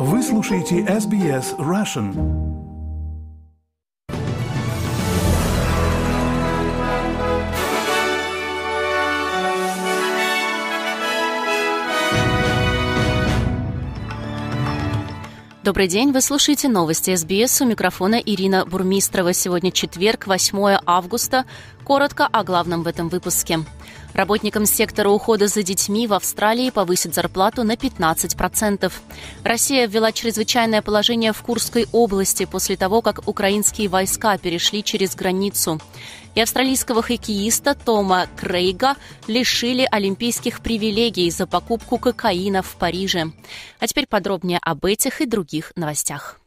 Вы слушаете SBS Russian. Добрый день, вы слушаете новости СБС. У микрофона Ирина Бурмистрова. Сегодня четверг, 8 августа. Коротко о главном в этом выпуске. Работникам сектора ухода за детьми в Австралии повысят зарплату на 15%. Россия ввела чрезвычайное положение в Курской области после того, как украинские войска перешли через границу. И австралийского хоккеиста Тома Крейга лишили олимпийских привилегий за покупку кокаина в Париже. А теперь подробнее об этих и других новостях.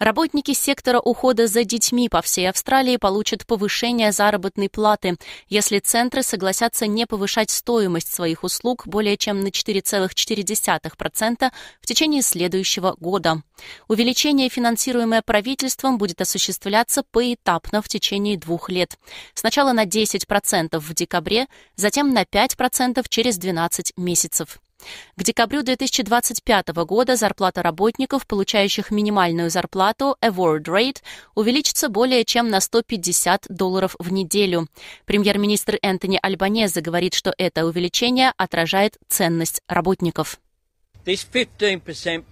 Работники сектора ухода за детьми по всей Австралии получат повышение заработной платы, если центры согласятся не повышать стоимость своих услуг более чем на 4,4% в течение следующего года. Увеличение, финансируемое правительством, будет осуществляться поэтапно в течение двух лет. Сначала на 10% в декабре, затем на 5% через 12 месяцев. К декабрю 2025 года зарплата работников, получающих минимальную зарплату Award Rate, увеличится более чем на 150 долларов в неделю. Премьер-министр Энтони Альбанезе говорит, что это увеличение отражает ценность работников. This 15%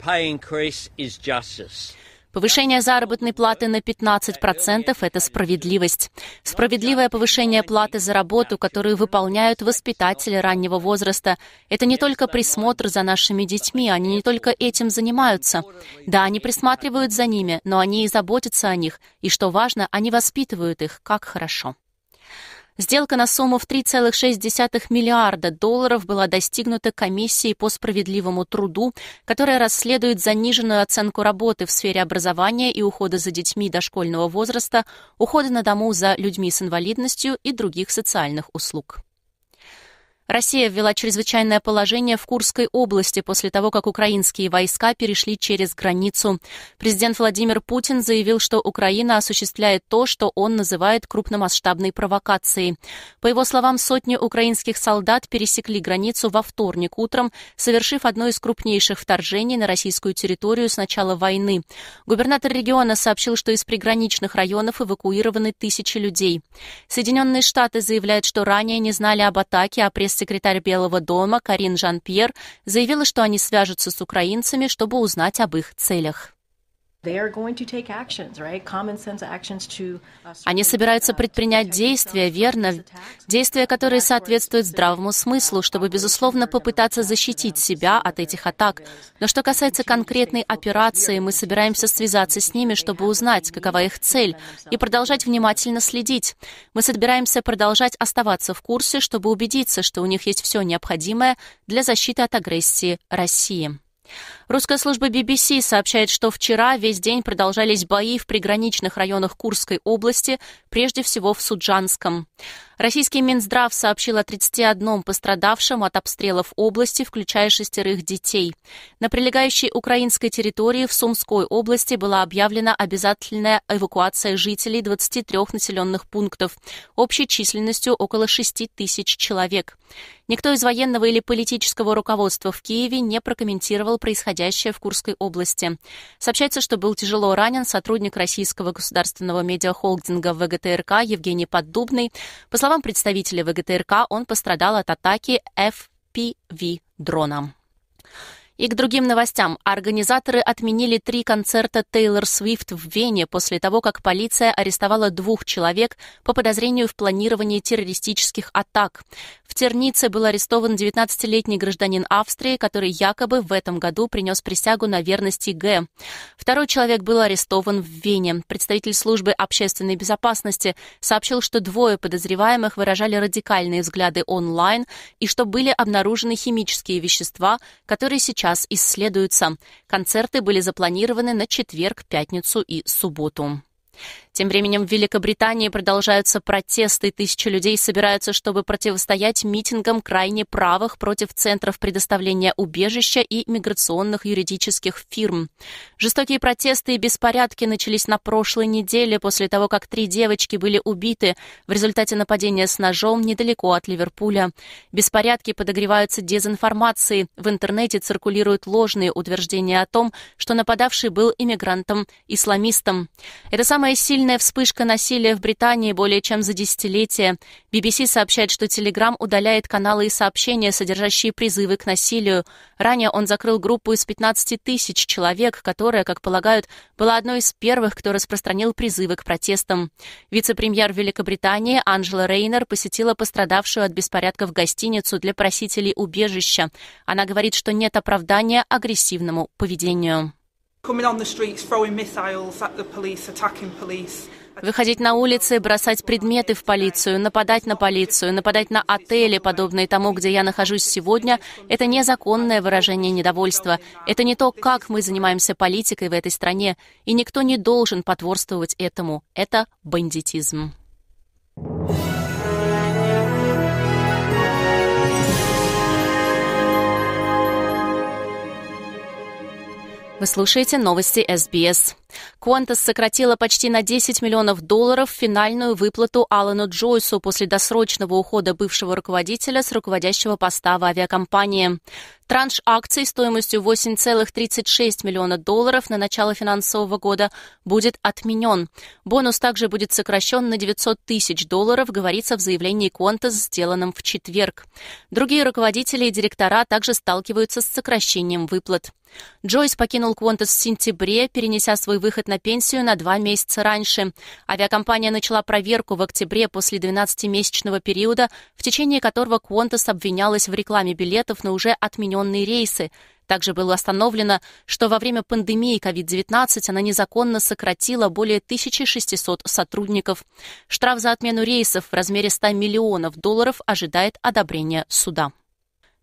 Повышение заработной платы на 15% — это справедливость. Справедливое повышение платы за работу, которую выполняют воспитатели раннего возраста, это не только присмотр за нашими детьми, они не только этим занимаются. Да, они присматривают за ними, но они и заботятся о них, и, что важно, они воспитывают их, как хорошо. Сделка на сумму в 3,6 миллиарда долларов была достигнута комиссией по справедливому труду, которая расследует заниженную оценку работы в сфере образования и ухода за детьми дошкольного возраста, ухода на дому за людьми с инвалидностью и других социальных услуг. Россия ввела чрезвычайное положение в Курской области после того, как украинские войска перешли через границу. Президент Владимир Путин заявил, что Украина осуществляет то, что он называет крупномасштабной провокацией. По его словам, сотни украинских солдат пересекли границу во вторник утром, совершив одно из крупнейших вторжений на российскую территорию с начала войны. Губернатор региона сообщил, что из приграничных районов эвакуированы тысячи людей. Соединенные Штаты заявляют, что ранее не знали об атаке, а пресс пресс-секретарь Белого дома Карин Жан-Пьер заявила, что они свяжутся с украинцами, чтобы узнать об их целях. Они собираются предпринять действия, верно, действия, которые соответствуют здравому uh, смыслу, чтобы, безусловно, попытаться защитить uh, себя от этих атак. Но что касается конкретной операции, мы собираемся связаться с ними, чтобы узнать, какова их цель, и продолжать внимательно следить. Мы собираемся продолжать оставаться в курсе, чтобы убедиться, что у них есть все необходимое для защиты от агрессии России. Русская служба BBC сообщает, что вчера весь день продолжались бои в приграничных районах Курской области, прежде всего в Суджанском. Российский Минздрав сообщил о 31 пострадавшем от обстрелов области, включая шестерых детей. На прилегающей украинской территории в Сумской области была объявлена обязательная эвакуация жителей 23 населенных пунктов, общей численностью около 6 тысяч человек. Никто из военного или политического руководства в Киеве не прокомментировал происходящее в Курской области. Сообщается, что был тяжело ранен сотрудник российского государственного медиахолдинга ВГТРК Евгений Поддубный. По словам представителя ВГТРК, он пострадал от атаки fpv дроном и к другим новостям. Организаторы отменили три концерта Тейлор Свифт в Вене после того, как полиция арестовала двух человек по подозрению в планировании террористических атак. В Тернице был арестован 19-летний гражданин Австрии, который якобы в этом году принес присягу на верности ИГ. Второй человек был арестован в Вене. Представитель службы общественной безопасности сообщил, что двое подозреваемых выражали радикальные взгляды онлайн и что были обнаружены химические вещества, которые сейчас сейчас исследуются. Концерты были запланированы на четверг, пятницу и субботу. Тем временем в Великобритании продолжаются протесты, тысячи людей собираются, чтобы противостоять митингам крайне правых против центров предоставления убежища и миграционных юридических фирм. Жестокие протесты и беспорядки начались на прошлой неделе после того, как три девочки были убиты в результате нападения с ножом недалеко от Ливерпуля. Беспорядки подогреваются дезинформацией. В интернете циркулируют ложные утверждения о том, что нападавший был иммигрантом-исламистом. Это самое сильное. Сильная вспышка насилия в Британии более чем за десятилетие. BBC сообщает, что Telegram удаляет каналы и сообщения, содержащие призывы к насилию. Ранее он закрыл группу из 15 тысяч человек, которая, как полагают, была одной из первых, кто распространил призывы к протестам. Вице-премьер Великобритании Анжела Рейнер посетила пострадавшую от беспорядков гостиницу для просителей убежища. Она говорит, что нет оправдания агрессивному поведению. Выходить на улицы, бросать предметы в полицию, нападать на полицию, нападать на отели, подобные тому, где я нахожусь сегодня, это незаконное выражение недовольства. Это не то, как мы занимаемся политикой в этой стране, и никто не должен потворствовать этому. Это бандитизм. Вы слушаете новости СБС. Qantas сократила почти на 10 миллионов долларов финальную выплату Алану Джойсу после досрочного ухода бывшего руководителя с руководящего поста в авиакомпании. Транш акций стоимостью 8,36 миллиона долларов на начало финансового года будет отменен. Бонус также будет сокращен на 900 тысяч долларов, говорится в заявлении Qantas, сделанном в четверг. Другие руководители и директора также сталкиваются с сокращением выплат. Джойс покинул Qantas в сентябре, перенеся свой выход на пенсию на два месяца раньше. Авиакомпания начала проверку в октябре после 12-месячного периода, в течение которого Qantas обвинялась в рекламе билетов на уже отмененные рейсы. Также было остановлено, что во время пандемии COVID-19 она незаконно сократила более 1600 сотрудников. Штраф за отмену рейсов в размере 100 миллионов долларов ожидает одобрения суда.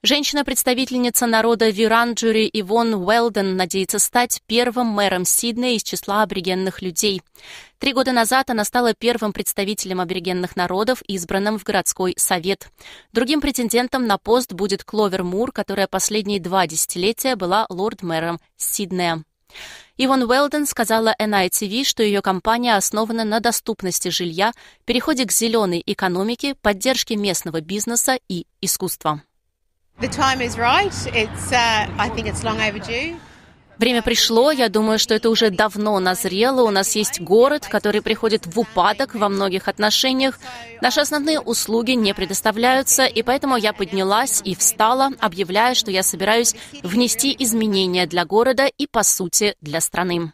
Женщина-представительница народа Виранджури Ивон Уэлден надеется стать первым мэром Сиднея из числа аборигенных людей. Три года назад она стала первым представителем аборигенных народов, избранным в городской совет. Другим претендентом на пост будет Кловер Мур, которая последние два десятилетия была лорд-мэром Сиднея. Иван Уэлден сказала NITV, а что ее компания основана на доступности жилья, переходе к зеленой экономике, поддержке местного бизнеса и искусства. Время пришло, я думаю, что это уже давно назрело. У нас есть город, который приходит в упадок во многих отношениях. Наши основные услуги не предоставляются, и поэтому я поднялась и встала, объявляя, что я собираюсь внести изменения для города и, по сути, для страны.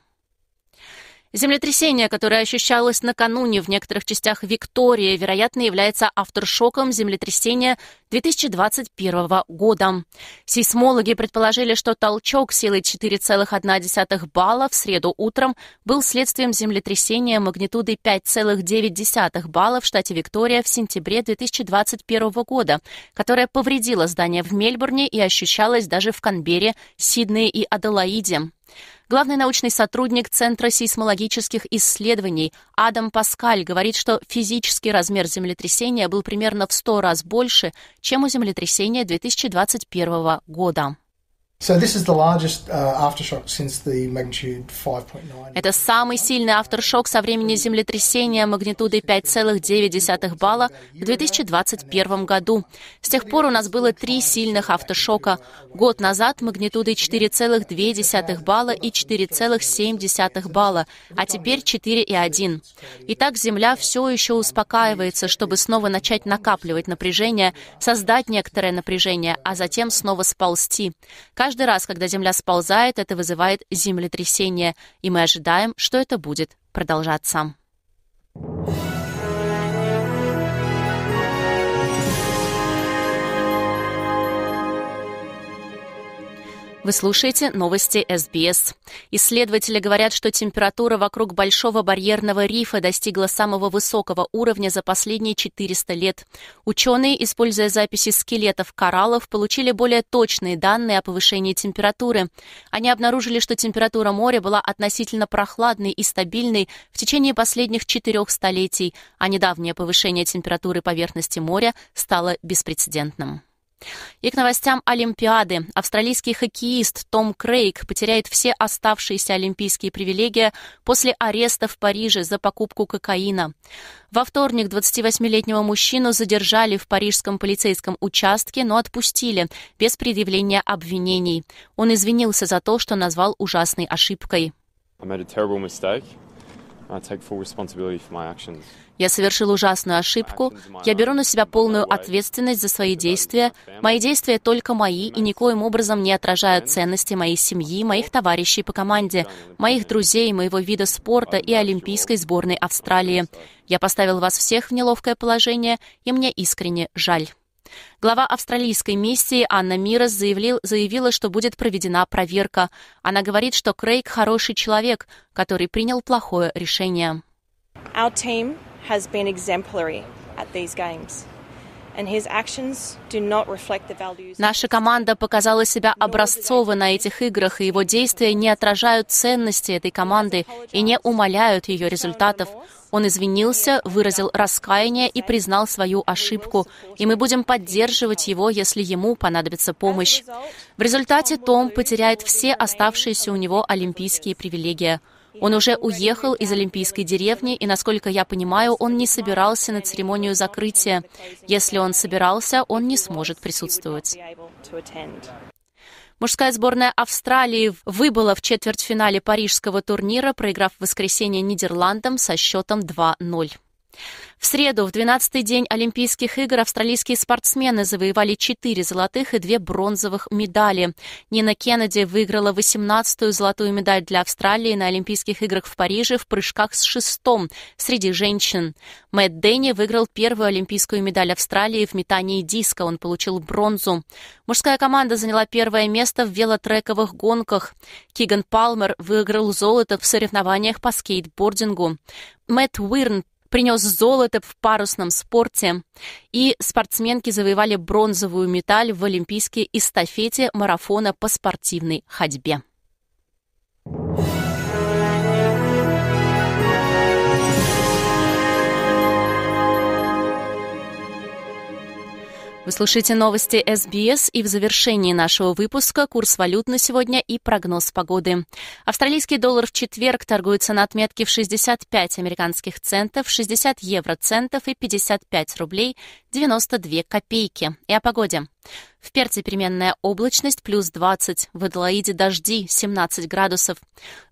Землетрясение, которое ощущалось накануне в некоторых частях Виктории, вероятно, является авторшоком землетрясения 2021 года. Сейсмологи предположили, что толчок силой 4,1 балла в среду утром был следствием землетрясения магнитудой 5,9 балла в штате Виктория в сентябре 2021 года, которое повредило здание в Мельбурне и ощущалось даже в Канберре, Сиднее и Аделаиде. Главный научный сотрудник Центра сейсмологических исследований Адам Паскаль говорит, что физический размер землетрясения был примерно в 100 раз больше, чем у землетрясения 2021 года. Это самый сильный афтершок со времени землетрясения магнитудой 5,9 балла в 2021 году. С тех пор у нас было три сильных афтершока. Год назад магнитудой 4,2 балла и 4,7 балла, а теперь 4,1. Итак, Земля все еще успокаивается, чтобы снова начать накапливать напряжение, создать некоторое напряжение, а затем снова сползти каждый раз, когда Земля сползает, это вызывает землетрясение, и мы ожидаем, что это будет продолжаться. Вы слушаете новости СБС. Исследователи говорят, что температура вокруг Большого барьерного рифа достигла самого высокого уровня за последние 400 лет. Ученые, используя записи скелетов кораллов, получили более точные данные о повышении температуры. Они обнаружили, что температура моря была относительно прохладной и стабильной в течение последних четырех столетий, а недавнее повышение температуры поверхности моря стало беспрецедентным. И к новостям Олимпиады. Австралийский хоккеист Том Крейг потеряет все оставшиеся олимпийские привилегии после ареста в Париже за покупку кокаина. Во вторник 28-летнего мужчину задержали в парижском полицейском участке, но отпустили, без предъявления обвинений. Он извинился за то, что назвал ужасной ошибкой. I made a terrible mistake. Я совершил ужасную ошибку. Я беру на себя полную ответственность за свои действия. Мои действия только мои и никоим образом не отражают ценности моей семьи, моих товарищей по команде, моих друзей, моего вида спорта и Олимпийской сборной Австралии. Я поставил вас всех в неловкое положение, и мне искренне жаль. Глава австралийской миссии Анна Мирос заявил, заявила, что будет проведена проверка. Она говорит, что Крейг хороший человек, который принял плохое решение. Our team has been exemplary at these games. Наша команда показала себя образцовой на этих играх, и его действия не отражают ценности этой команды и не умаляют ее результатов. Он извинился, выразил раскаяние и признал свою ошибку, и мы будем поддерживать его, если ему понадобится помощь. В результате Том потеряет все оставшиеся у него олимпийские привилегии – он уже уехал из Олимпийской деревни, и, насколько я понимаю, он не собирался на церемонию закрытия. Если он собирался, он не сможет присутствовать. Мужская сборная Австралии выбыла в четвертьфинале парижского турнира, проиграв в воскресенье Нидерландам со счетом 2-0. В среду, в 12-й день Олимпийских игр, австралийские спортсмены завоевали 4 золотых и 2 бронзовых медали. Нина Кеннеди выиграла 18-ю золотую медаль для Австралии на Олимпийских играх в Париже в прыжках с шестом среди женщин. Мэтт Дэнни выиграл первую олимпийскую медаль Австралии в метании диска. Он получил бронзу. Мужская команда заняла первое место в велотрековых гонках. Киган Палмер выиграл золото в соревнованиях по скейтбордингу. Мэтт Уирн принес золото в парусном спорте, и спортсменки завоевали бронзовую медаль в олимпийской эстафете марафона по спортивной ходьбе. слушаете новости СБС и в завершении нашего выпуска курс валют на сегодня и прогноз погоды. Австралийский доллар в четверг торгуется на отметке в 65 американских центов, 60 евроцентов и 55 рублей 92 копейки. И о погоде. В Перте переменная облачность плюс 20, в Аделаиде дожди 17 градусов.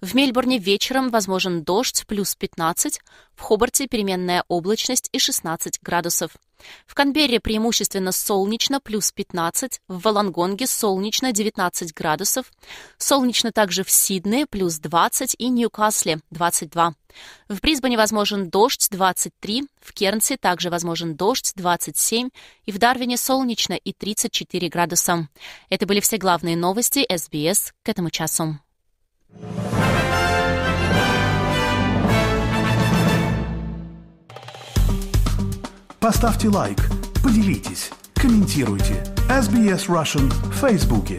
В Мельбурне вечером возможен дождь плюс 15, в Хобарте переменная облачность и 16 градусов. В Канберре преимущественно солнечно плюс 15, в Волонгонге солнечно 19 градусов, солнечно также в Сиднее плюс 20 и Ньюкасле 22. В Брисбене возможен дождь 23, в Кернсе также возможен дождь 27 и в Дарвине солнечно и 34 градуса. Это были все главные новости СБС к этому часу. Поставьте лайк, поделитесь, комментируйте. SBS Russian в Фейсбуке.